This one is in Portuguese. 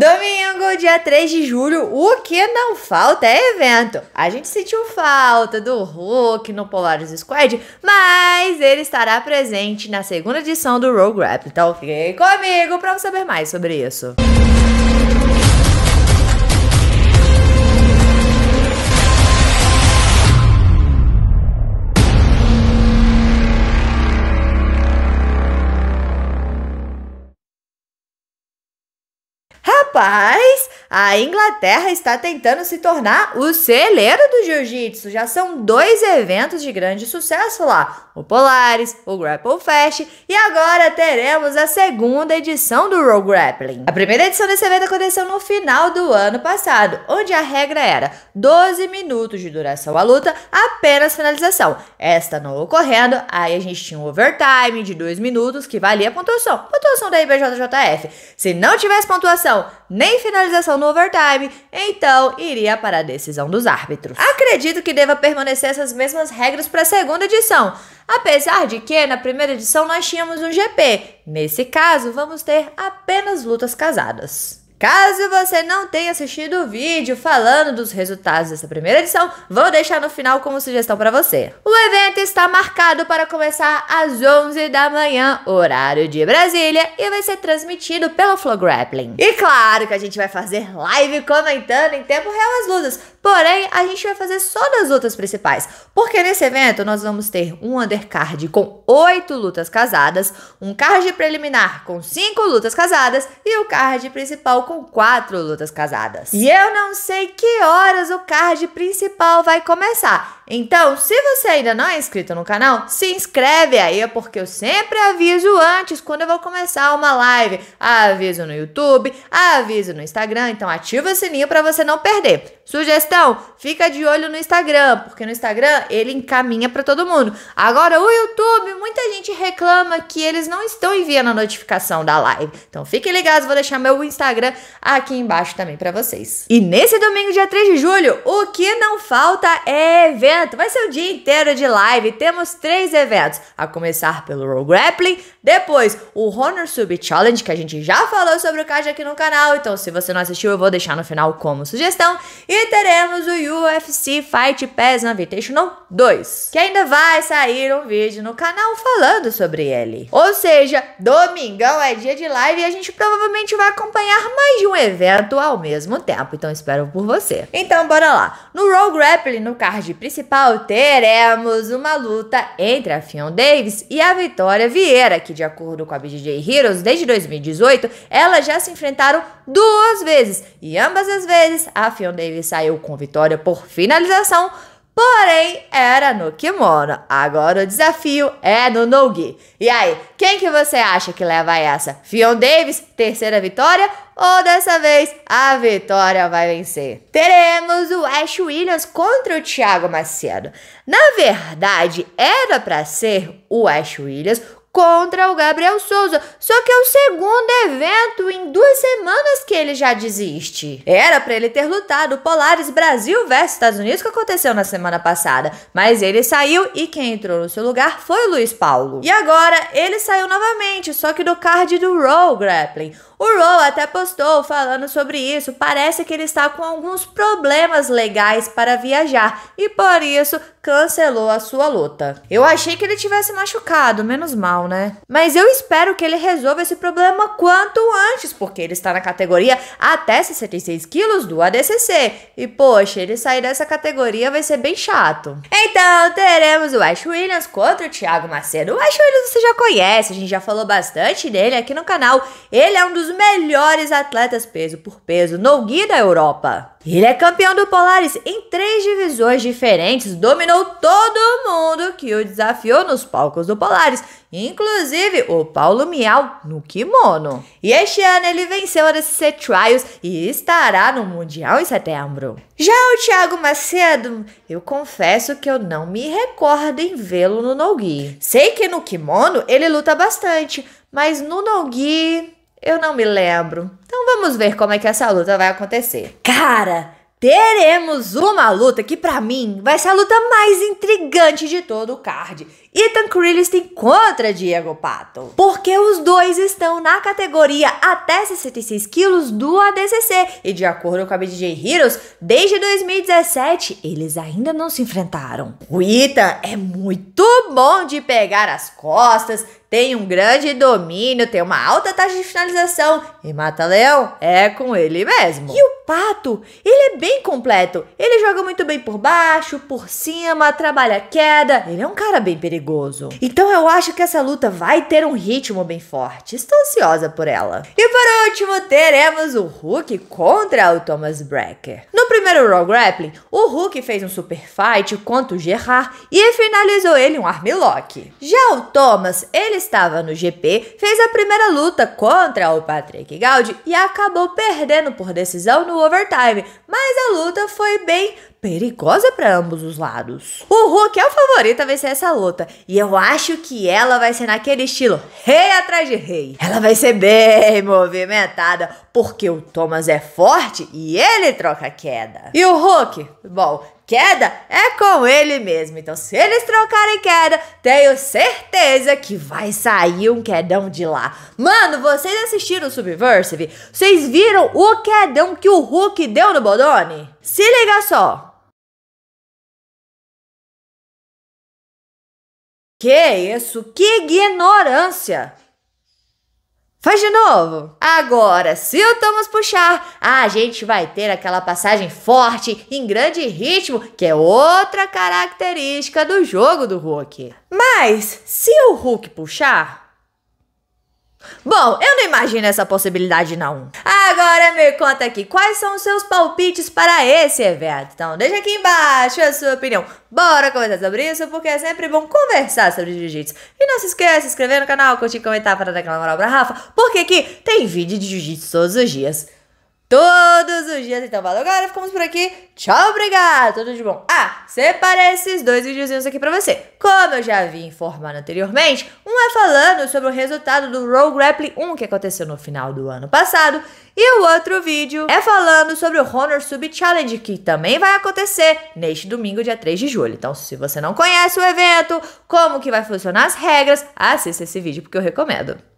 Domingo, dia 3 de julho, o que não falta é evento. A gente sentiu falta do Hulk no Polaris Squad, mas ele estará presente na segunda edição do Rogue Rap. Então fiquem comigo para saber mais sobre isso. Rapaz, a Inglaterra está tentando se tornar o celeiro do jiu-jitsu. Já são dois eventos de grande sucesso lá: o Polaris, o Grapple Fest e agora teremos a segunda edição do Raw Grappling. A primeira edição desse evento aconteceu no final do ano passado, onde a regra era 12 minutos de duração à luta, apenas finalização. Esta não ocorrendo, aí a gente tinha um overtime de 2 minutos que valia a pontuação, pontuação da IBJJF. Se não tivesse pontuação nem finalização no overtime, então iria para a decisão dos árbitros. Acredito que deva permanecer essas mesmas regras para a segunda edição, apesar de que na primeira edição nós tínhamos um GP. Nesse caso, vamos ter apenas lutas casadas. Caso você não tenha assistido o vídeo falando dos resultados dessa primeira edição, vou deixar no final como sugestão para você. O evento está marcado para começar às 11 da manhã, horário de Brasília, e vai ser transmitido pelo Flow Grappling. E claro que a gente vai fazer live comentando em tempo real as lutas, porém a gente vai fazer só das lutas principais, porque nesse evento nós vamos ter um undercard com 8 lutas casadas, um card preliminar com 5 lutas casadas e o card principal com quatro lutas casadas. E eu não sei que horas o card principal vai começar. Então, se você ainda não é inscrito no canal, se inscreve aí, porque eu sempre aviso antes quando eu vou começar uma live. Aviso no YouTube, aviso no Instagram, então ativa o sininho para você não perder. Sugestão, fica de olho no Instagram, porque no Instagram ele encaminha para todo mundo. Agora, o YouTube, muita gente reclama que eles não estão enviando a notificação da live. Então, fiquem ligados, vou deixar meu Instagram aqui embaixo também para vocês. E nesse domingo, dia 3 de julho, o que não falta é evento. Vai ser o dia inteiro de live. Temos três eventos, a começar pelo Roll Grappling, depois, o Honor Sub Challenge, que a gente já falou sobre o card aqui no canal, então se você não assistiu, eu vou deixar no final como sugestão. E teremos o UFC Fight Pass Invitational 2, que ainda vai sair um vídeo no canal falando sobre ele. Ou seja, domingão é dia de live e a gente provavelmente vai acompanhar mais de um evento ao mesmo tempo, então espero por você. Então bora lá. No Raw Grappling, no card principal, teremos uma luta entre a Fion Davis e a Vitória Vieira, que de acordo com a BJJ Heroes, desde 2018, elas já se enfrentaram duas vezes. E ambas as vezes, a Fiona Davis saiu com vitória por finalização, porém era no kimono. Agora o desafio é no Nogi. E aí, quem que você acha que leva essa? Fiona Davis, terceira vitória ou dessa vez a vitória vai vencer. Teremos o Ash Williams contra o Thiago Macedo. Na verdade, era para ser o Ash Williams contra o Gabriel Souza. Só que é o segundo evento em duas semanas que ele já desiste. Era para ele ter lutado o Polaris Brasil versus Estados Unidos que aconteceu na semana passada, mas ele saiu e quem entrou no seu lugar foi o Luiz Paulo. E agora ele saiu novamente, só que do card do Raw Grappling. O Raw até postou falando sobre isso. Parece que ele está com alguns problemas legais para viajar e por isso cancelou a sua luta. Eu achei que ele tivesse machucado, menos mal, né? Mas eu espero que ele resolva esse problema quanto antes, porque ele está na categoria até 66 quilos do ADCC. E, poxa, ele sair dessa categoria vai ser bem chato. Então, teremos o Ash Williams contra o Thiago Macedo. O Ash Williams você já conhece, a gente já falou bastante dele aqui no canal. Ele é um dos melhores atletas peso por peso no Gui da Europa. Ele é campeão do Polaris em três divisões diferentes, dominou todo mundo que o desafiou nos palcos do Polaris, inclusive o Paulo Miau no kimono. E este ano ele venceu a DC Trials e estará no Mundial em setembro. Já o Thiago Macedo, eu confesso que eu não me recordo em vê-lo no Nogi. Sei que no kimono ele luta bastante, mas no Nogi eu não me lembro. Então vamos ver como é que essa luta vai acontecer. Cara, teremos uma luta que para mim vai ser a luta mais intrigante de todo o card. Ethan Krillistin contra Diego Pato. Porque os dois estão na categoria até 66 quilos do ADCC e de acordo com a BDJ Heroes, desde 2017 eles ainda não se enfrentaram. O Ethan é muito bom de pegar as costas, tem um grande domínio, tem uma alta taxa de finalização e mata-leão é com ele mesmo. E o Pato, ele é bem completo. Ele joga muito bem por baixo, por cima, trabalha queda. Ele é um cara bem perigoso. Então eu acho que essa luta vai ter um ritmo bem forte. Estou ansiosa por ela. E por último, teremos o Hulk contra o Thomas Brecker. No primeiro Raw Grappling, o Hulk fez um super fight contra o Gerard e finalizou ele um armlock. Já o Thomas, ele estava no GP, fez a primeira luta contra o Patrick Gaudi e acabou perdendo por decisão no overtime, mas a luta foi bem perigosa para ambos os lados. O Hulk é o favorito a vencer essa luta e eu acho que ela vai ser naquele estilo rei atrás de rei. Ela vai ser bem movimentada porque o Thomas é forte e ele troca queda. E o Hulk, bom, queda é com ele mesmo. Então, se eles trocarem queda, tenho certeza que vai sair um quedão de lá. Mano, vocês assistiram o Subversive? Vocês viram o quedão que o Hulk deu no Bodoni? Se liga só. Que é isso? Que ignorância! Faz de novo. Agora, se o Thomas puxar, a gente vai ter aquela passagem forte, em grande ritmo, que é outra característica do jogo do Hulk. Mas, se o Hulk puxar, Bom, eu não imagino essa possibilidade, não. Agora me conta aqui, quais são os seus palpites para esse evento? Então, deixa aqui embaixo a sua opinião. Bora conversar sobre isso, porque é sempre bom conversar sobre jiu-jitsu. E não se esqueça de se inscrever no canal, curtir, comentar para dar aquela moral pra Rafa, porque aqui tem vídeo de jiu-jitsu todos os dias todos os dias. Então, valeu, galera. Ficamos por aqui. Tchau, obrigado. Tudo de bom. Ah, separei esses dois videozinhos aqui pra você. Como eu já havia informado anteriormente, um é falando sobre o resultado do Roll Grappling 1 que aconteceu no final do ano passado. E o outro vídeo é falando sobre o Honor Sub Challenge, que também vai acontecer neste domingo, dia 3 de julho. Então, se você não conhece o evento, como que vai funcionar as regras, assista esse vídeo porque eu recomendo.